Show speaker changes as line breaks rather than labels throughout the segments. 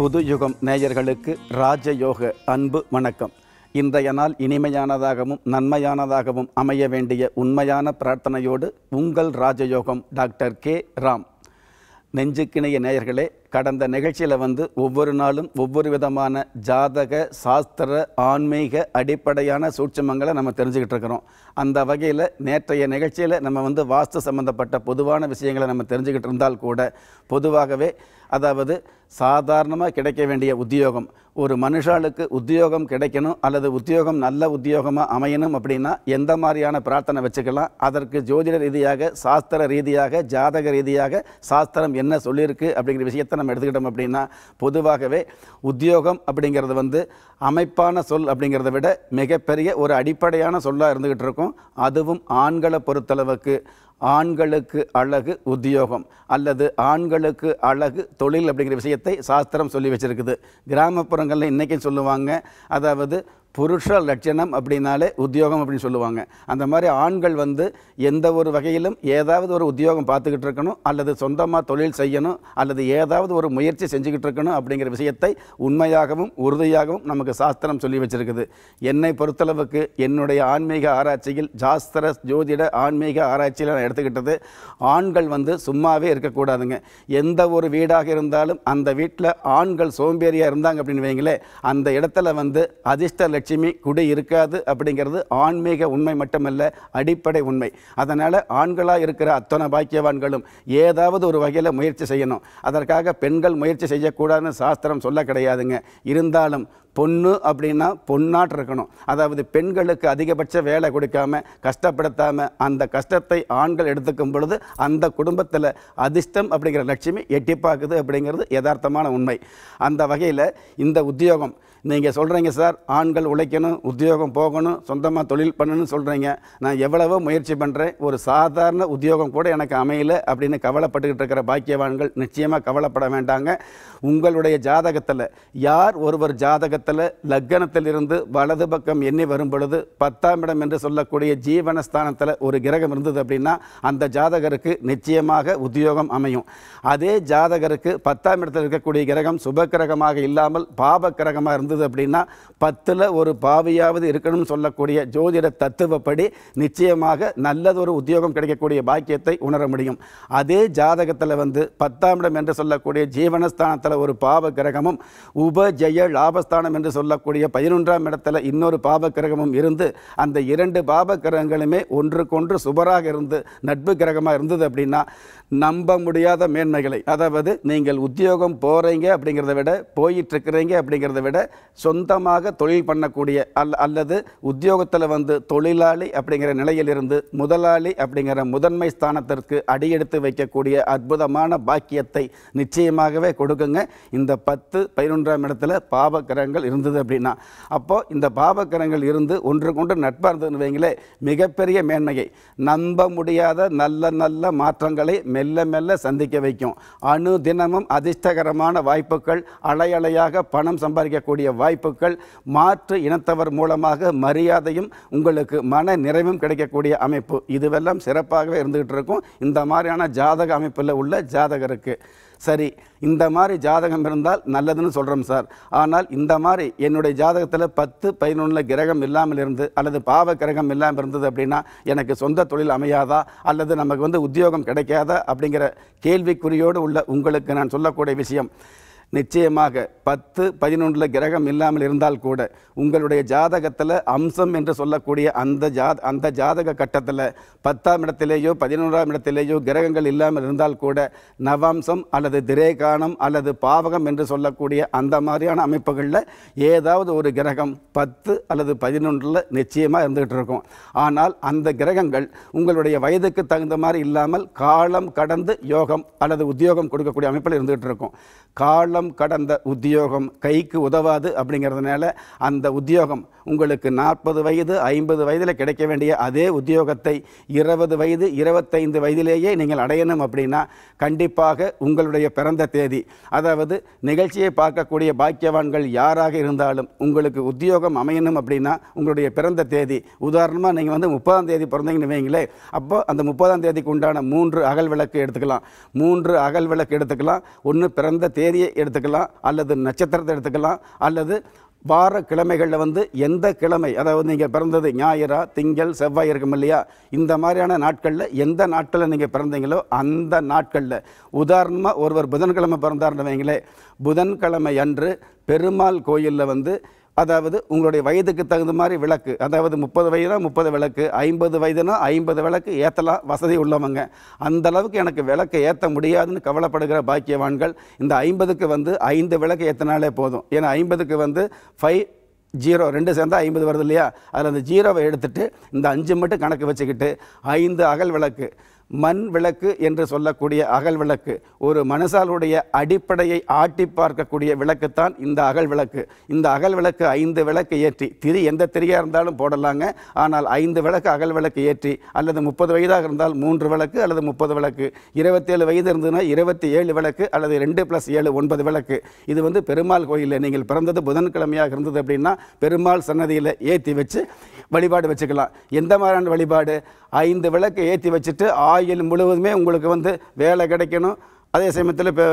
புதுயுகம் நேயர்களுக்கு ராஜயோக அன்பு வணக்கம் இன்றைய நாள் இனிமையானதாகவும் நன்மையானதாகவும் அமைய வேண்டிய உண்மையான பிரார்த்தனையோடு உங்கள் ராஜயோகம் டாக்டர் கே ராம் நெஞ்சுக்கிணைய நேயர்களே கடந்த நிகழ்ச்சியில் வந்து ஒவ்வொரு நாளும் ஒவ்வொரு விதமான ஜாதக சாஸ்திர ஆன்மீக அடிப்படையான சூட்சமங்களை நம்ம தெரிஞ்சுக்கிட்டு இருக்கிறோம் அந்த வகையில் நேற்றைய நிகழ்ச்சியில் நம்ம வந்து வாஸ்து சம்மந்தப்பட்ட பொதுவான விஷயங்களை நம்ம தெரிஞ்சுக்கிட்டு இருந்தால் கூட பொதுவாகவே அதாவது சாதாரணமாக கிடைக்க வேண்டிய உத்தியோகம் ஒரு மனுஷாளுக்கு உத்தியோகம் கிடைக்கணும் அல்லது உத்தியோகம் நல்ல உத்தியோகமாக அமையணும் அப்படின்னா எந்த மாதிரியான பிரார்த்தனை வச்சுக்கலாம் அதற்கு ஜோதிட ரீதியாக சாஸ்திர ரீதியாக ஜாதக ரீதியாக சாஸ்திரம் என்ன சொல்லியிருக்கு அப்படிங்கிற விஷயத்தை நம்ம எடுத்துக்கிட்டோம் அப்படின்னா பொதுவாகவே உத்தியோகம் அப்படிங்கிறது வந்து அமைப்பான சொல் அப்படிங்கிறத விட மிகப்பெரிய ஒரு அடிப்படையான சொல்லாக இருந்துக்கிட்டு இருக்கும் அதுவும் ஆண்களை பொறுத்தளவுக்கு ஆண்களுக்கு அழகு உத்தியோகம் அல்லது ஆண்களுக்கு அழகு தொழில் அப்படிங்கிற விஷயத்தை சாஸ்திரம் சொல்லி வச்சுருக்குது கிராமப்புறங்களில் இன்றைக்கும் சொல்லுவாங்க அதாவது புருஷ லட்சணம் அப்படின்னாலே உத்தியோகம் அப்படின்னு சொல்லுவாங்க அந்த மாதிரி ஆண்கள் வந்து எந்த ஒரு வகையிலும் ஏதாவது ஒரு உத்தியோகம் பார்த்துக்கிட்டு இருக்கணும் அல்லது சொந்தமாக தொழில் செய்யணும் அல்லது ஏதாவது ஒரு முயற்சி செஞ்சுக்கிட்டு இருக்கணும் அப்படிங்கிற விஷயத்தை உண்மையாகவும் உறுதியாகவும் நமக்கு சாஸ்திரம் சொல்லி வச்சிருக்குது என்னை பொறுத்தளவுக்கு என்னுடைய ஆன்மீக ஆராய்ச்சியில் ஜாஸ்திர ஜோதிட ஆன்மீக ஆராய்ச்சியில் நான் எடுத்துக்கிட்டது ஆண்கள் வந்து சும்மாவே இருக்கக்கூடாதுங்க எந்த ஒரு வீடாக இருந்தாலும் அந்த வீட்டில் ஆண்கள் சோம்பேறியாக இருந்தாங்க அப்படின்னு வைங்களேன் அந்த இடத்துல வந்து அதிர்ஷ்ட லட்சுமி குடி இருக்காது அப்படிங்கிறது ஆன்மீக உண்மை மட்டுமல்ல அடிப்படை உண்மை அதனால் ஆண்களாக இருக்கிற அத்தனை பாக்கியவான்களும் ஏதாவது ஒரு வகையில் முயற்சி செய்யணும் அதற்காக பெண்கள் முயற்சி செய்யக்கூடாதுன்னு சாஸ்திரம் சொல்ல கிடையாதுங்க இருந்தாலும் பொண்ணு அப்படின்னா பொண்ணாட் இருக்கணும் அதாவது பெண்களுக்கு அதிகபட்ச வேலை கொடுக்காம கஷ்டப்படுத்தாம அந்த கஷ்டத்தை ஆண்கள் எடுத்துக்கும் பொழுது அந்த குடும்பத்தில் அதிர்ஷ்டம் அப்படிங்கிற லட்சுமி எட்டி பார்க்குது அப்படிங்கிறது யதார்த்தமான உண்மை அந்த வகையில் இந்த உத்தியோகம் நீங்கள் சொல்கிறீங்க சார் ஆண்கள் உழைக்கணும் உத்தியோகம் போகணும் சொந்தமாக தொழில் பண்ணணும்னு சொல்கிறீங்க நான் எவ்வளவோ முயற்சி பண்ணுறேன் ஒரு சாதாரண உத்தியோகம் கூட எனக்கு அமையல அப்படின்னு கவலைப்பட்டுக்கிட்டு இருக்கிற பாக்கியவான்கள் நிச்சயமாக கவலைப்பட வேண்டாங்க உங்களுடைய ஜாதகத்தில் யார் ஒருவர் ஜாதகத்தை லக்னத்தில் இருந்து வலது பக்கம் எண்ணி வரும் பொழுது பத்தாம் இடம் என்று சொல்லக்கூடிய ஜீவனஸ்தானத்தில் ஒரு கிரகம் இருந்தது அப்படின்னா அந்த ஜாதகருக்கு நிச்சயமாக உத்தியோகம் அமையும் அதே ஜாதகருக்கு பத்தாம் இடத்தில் இருக்கக்கூடிய கிரகம் சுப கிரகமாக இல்லாமல் பாப கிரகமாக இருந்தது அப்படின்னா பத்தில் ஒரு பாவியாவது இருக்கணும்னு சொல்லக்கூடிய ஜோதிட தத்துவப்படி நிச்சயமாக நல்லதொரு உத்தியோகம் கிடைக்கக்கூடிய பாக்கியத்தை உணர முடியும் அதே ஜாதகத்தில் வந்து பத்தாம் இடம் என்று சொல்லக்கூடிய ஜீவனஸ்தானத்தில் ஒரு பாவ கிரகமும் உபஜய லாபஸ்தானம் ஸ்தானம் என்று சொல்லக்கூடிய பதினொன்றாம் இடத்துல இன்னொரு பாப கிரகமும் இருந்து அந்த இரண்டு பாப கிரகங்களுமே ஒன்றுக்கொன்று சுபராக இருந்து நட்பு கிரகமாக இருந்தது அப்படின்னா நம்ப முடியாத மேன்மைகளை அதாவது நீங்கள் உத்தியோகம் போகிறீங்க அப்படிங்கிறத விட போயிட்டுருக்கிறீங்க அப்படிங்கிறத விட சொந்தமாக தொழில் பண்ணக்கூடிய அல் அல்லது உத்தியோகத்தில் வந்து தொழிலாளி அப்படிங்கிற நிலையிலிருந்து முதலாளி அப்படிங்கிற முதன்மை ஸ்தானத்திற்கு அடியெடுத்து வைக்கக்கூடிய அற்புதமான பாக்கியத்தை நிச்சயமாகவே கொடுக்குங்க இந்த பத்து பதினொன்றாம் இடத்துல பாவகிரகங்கள் பாபக்கரங்கள் இருந்தது அப்படின்னா அப்போ இந்த பாபக்கரங்கள் இருந்து ஒன்று கொண்டு நட்பாக இருந்தது வைங்களே மிகப்பெரிய மேன்மையை நம்ப முடியாத நல்ல நல்ல மாற்றங்களை மெல்ல மெல்ல சந்திக்க வைக்கும் அணு தினமும் அதிர்ஷ்டகரமான வாய்ப்புகள் அலையலையாக பணம் சம்பாதிக்கக்கூடிய வாய்ப்புகள் மாற்று இனத்தவர் மூலமாக மரியாதையும் உங்களுக்கு மன நிறைவும் கிடைக்கக்கூடிய அமைப்பு இதுவெல்லாம் சிறப்பாகவே இருந்துகிட்டு இருக்கும் இந்த மாதிரியான ஜாதக அமைப்பில் உள்ள ஜாதகருக்கு சரி இந்த மாதிரி ஜாதகம் இருந்தால் நல்லதுன்னு சொல்கிறோம் சார் ஆனால் இந்த மாதிரி என்னுடைய ஜாதகத்தில் பத்து பதினொன்றில் கிரகம் இல்லாமல் இருந்து அல்லது பாவ கிரகம் இல்லாமல் இருந்தது அப்படின்னா எனக்கு சொந்த தொழில் அமையாதா அல்லது நமக்கு வந்து உத்தியோகம் கிடைக்காதா அப்படிங்கிற கேள்விக்குறியோடு உள்ள உங்களுக்கு நான் சொல்லக்கூடிய விஷயம் நிச்சயமாக பத்து பதினொன்றில் கிரகம் இல்லாமல் இருந்தால் கூட உங்களுடைய ஜாதகத்தில் அம்சம் என்று சொல்லக்கூடிய அந்த ஜா அந்த ஜாதக கட்டத்தில் பத்தாம் இடத்திலேயோ பதினொன்றாம் இடத்திலேயோ கிரகங்கள் இல்லாமல் இருந்தால் கூட நவாம்சம் அல்லது திரேகானம் அல்லது பாவகம் என்று சொல்லக்கூடிய அந்த மாதிரியான அமைப்புகளில் ஏதாவது ஒரு கிரகம் பத்து அல்லது பதினொன்றில் நிச்சயமாக இருந்துகிட்டு இருக்கும் ஆனால் அந்த கிரகங்கள் உங்களுடைய வயதுக்கு தகுந்த மாதிரி இல்லாமல் காலம் கடந்து யோகம் அல்லது உத்தியோகம் கொடுக்கக்கூடிய அமைப்பில் இருந்துகிட்டு இருக்கும் காலம் காலம் கடந்த உத்தியோகம் கைக்கு உதவாது அப்படிங்கிறதுனால அந்த உத்தியோகம் உங்களுக்கு நாற்பது வயது ஐம்பது வயதில் கிடைக்க வேண்டிய அதே உத்தியோகத்தை இருபது வயது இருபத்தைந்து வயதிலேயே நீங்கள் அடையணும் அப்படின்னா கண்டிப்பாக உங்களுடைய பிறந்த தேதி அதாவது நிகழ்ச்சியை பார்க்கக்கூடிய பாக்கியவான்கள் யாராக இருந்தாலும் உங்களுக்கு உத்தியோகம் அமையணும் அப்படின்னா உங்களுடைய பிறந்த தேதி உதாரணமாக நீங்கள் வந்து முப்பதாம் தேதி பிறந்தீங்கன்னு வைங்களே அப்போ அந்த முப்பதாம் தேதிக்கு உண்டான மூன்று அகல் விளக்கு எடுத்துக்கலாம் மூன்று அகல் விளக்கு எடுத்துக்கலாம் ஒன்று பிறந்த தேதியை எடுத்து எடுத்துக்கலாம் அல்லது நட்சத்திரத்தை எடுத்துக்கலாம் அல்லது வார கிழமைகளில் வந்து எந்த கிழமை அதாவது நீங்கள் பிறந்தது ஞாயிறா திங்கள் செவ்வாய் இருக்கும் இல்லையா இந்த மாதிரியான நாட்களில் எந்த நாட்களில் நீங்கள் பிறந்தீங்களோ அந்த நாட்களில் உதாரணமாக ஒருவர் புதன்கிழமை பிறந்தார்னு வைங்களே புதன்கிழமை அன்று பெருமாள் கோயிலில் வந்து அதாவது உங்களுடைய வயதுக்கு தகுந்த மாதிரி விளக்கு அதாவது முப்பது வயதுனா முப்பது விளக்கு ஐம்பது வயதுனா ஐம்பது விளக்கு ஏற்றலாம் வசதி உள்ளவங்க அந்த அளவுக்கு எனக்கு விளக்கை ஏற்ற முடியாதுன்னு கவலைப்படுகிற பாக்கியவான்கள் இந்த ஐம்பதுக்கு வந்து ஐந்து விளக்கு ஏற்றினாலே போதும் ஏன்னா ஐம்பதுக்கு வந்து ஃபைவ் ஜீரோ ரெண்டு சேர்ந்தால் ஐம்பது வருது இல்லையா அதில் அந்த ஜீரோவை எடுத்துகிட்டு இந்த அஞ்சு மட்டும் கணக்கு வச்சுக்கிட்டு ஐந்து அகல் விளக்கு மண் விளக்கு என்று சொல்லக்கூடிய அகல் விளக்கு ஒரு மனுஷாலுடைய அடிப்படையை ஆட்டி பார்க்கக்கூடிய விளக்குத்தான் இந்த அகல் விளக்கு இந்த அகல் விளக்கு ஐந்து விளக்கு ஏற்றி திரி எந்த திரியாக இருந்தாலும் போடலாங்க ஆனால் ஐந்து விளக்கு அகல் விளக்கு ஏற்றி அல்லது முப்பது வயதாக இருந்தால் மூன்று விளக்கு அல்லது முப்பது விளக்கு இருபத்தேழு வயது இருந்ததுன்னா இருபத்தி ஏழு விளக்கு அல்லது ரெண்டு ப்ளஸ் ஏழு ஒன்பது விளக்கு இது வந்து பெருமாள் கோயிலில் நீங்கள் பிறந்தது புதன்கிழமையாக இருந்தது அப்படின்னா பெருமாள் சன்னதியில் ஏற்றி வச்சு வழிபாடு வச்சுக்கலாம் எந்த மாதிரியான வழிபாடு ஐந்து விளக்கு ஏற்றி வச்சுட்டு ஆ வாயில் முழுவதுமே உங்களுக்கு வந்து வேலை கிடைக்கணும் அதே சமயத்தில் இப்போ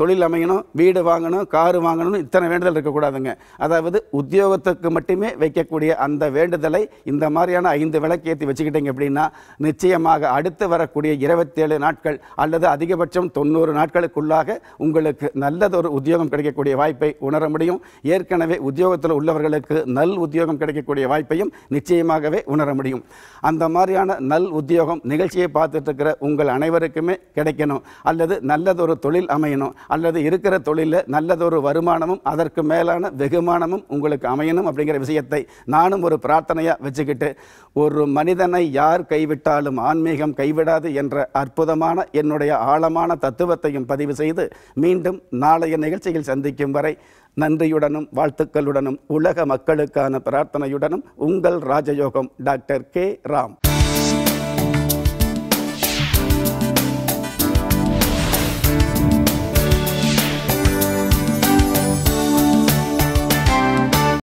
தொழில் அமையணும் வீடு வாங்கணும் காரு வாங்கணும்னு இத்தனை வேண்டுதல் இருக்கக்கூடாதுங்க அதாவது உத்தியோகத்துக்கு மட்டுமே வைக்கக்கூடிய அந்த வேண்டுதலை இந்த மாதிரியான ஐந்து விளக்கேற்றி வச்சுக்கிட்டீங்க அப்படின்னா நிச்சயமாக அடுத்து வரக்கூடிய இருபத்தேழு நாட்கள் அல்லது அதிகபட்சம் தொண்ணூறு நாட்களுக்குள்ளாக உங்களுக்கு நல்லதொரு உத்தியோகம் கிடைக்கக்கூடிய வாய்ப்பை உணர முடியும் ஏற்கனவே உத்தியோகத்தில் உள்ளவர்களுக்கு நல் உத்தியோகம் கிடைக்கக்கூடிய வாய்ப்பையும் நிச்சயமாகவே உணர முடியும் அந்த மாதிரியான நல் உத்தியோகம் நிகழ்ச்சியை பார்த்துட்டு இருக்கிற உங்கள் அனைவருக்குமே கிடைக்கணும் அல்லது நல்ல நல்லதொரு தொழில் அமையணும் அல்லது இருக்கிற தொழிலில் நல்லதொரு வருமானமும் அதற்கு மேலான வெகுமானமும் உங்களுக்கு அமையணும் அப்படிங்கிற விஷயத்தை நானும் ஒரு பிரார்த்தனையாக வச்சுக்கிட்டு ஒரு மனிதனை யார் கைவிட்டாலும் ஆன்மீகம் கைவிடாது என்ற அற்புதமான என்னுடைய ஆழமான தத்துவத்தையும் பதிவு செய்து மீண்டும் நாளைய நிகழ்ச்சியில் சந்திக்கும் வரை நன்றியுடனும் வாழ்த்துக்களுடனும் உலக மக்களுக்கான பிரார்த்தனையுடனும் உங்கள் ராஜயோகம் டாக்டர் கே ராம்